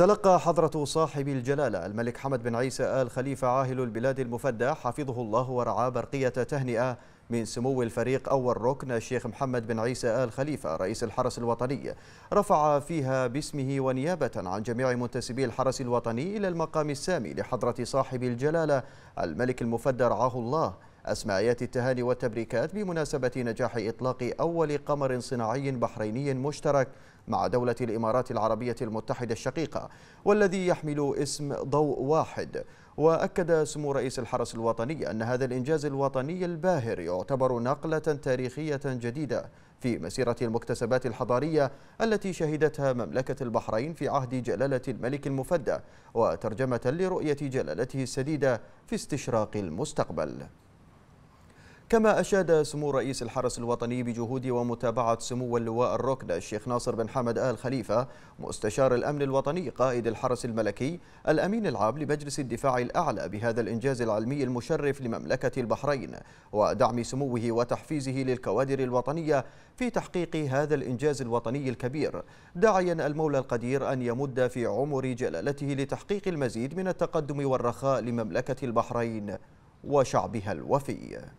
تلقى حضرة صاحب الجلالة الملك حمد بن عيسى آل خليفة عاهل البلاد المفدى حفظه الله ورعاه برقية تهنئة من سمو الفريق أول ركن الشيخ محمد بن عيسى آل خليفة رئيس الحرس الوطني رفع فيها باسمه ونيابة عن جميع منتسبي الحرس الوطني إلى المقام السامي لحضرة صاحب الجلالة الملك المفدى رعاه الله أسماعيات التهاني والتبريكات بمناسبة نجاح إطلاق أول قمر صناعي بحريني مشترك مع دولة الإمارات العربية المتحدة الشقيقة والذي يحمل اسم ضوء واحد وأكد سمو رئيس الحرس الوطني أن هذا الإنجاز الوطني الباهر يعتبر نقلة تاريخية جديدة في مسيرة المكتسبات الحضارية التي شهدتها مملكة البحرين في عهد جلالة الملك المفدى وترجمة لرؤية جلالته السديدة في استشراق المستقبل كما أشاد سمو رئيس الحرس الوطني بجهود ومتابعة سمو اللواء الركن الشيخ ناصر بن حمد آل خليفة مستشار الأمن الوطني قائد الحرس الملكي الأمين العام لمجلس الدفاع الأعلى بهذا الإنجاز العلمي المشرف لمملكة البحرين ودعم سموه وتحفيزه للكوادر الوطنية في تحقيق هذا الإنجاز الوطني الكبير داعيا المولى القدير أن يمد في عمر جلالته لتحقيق المزيد من التقدم والرخاء لمملكة البحرين وشعبها الوفي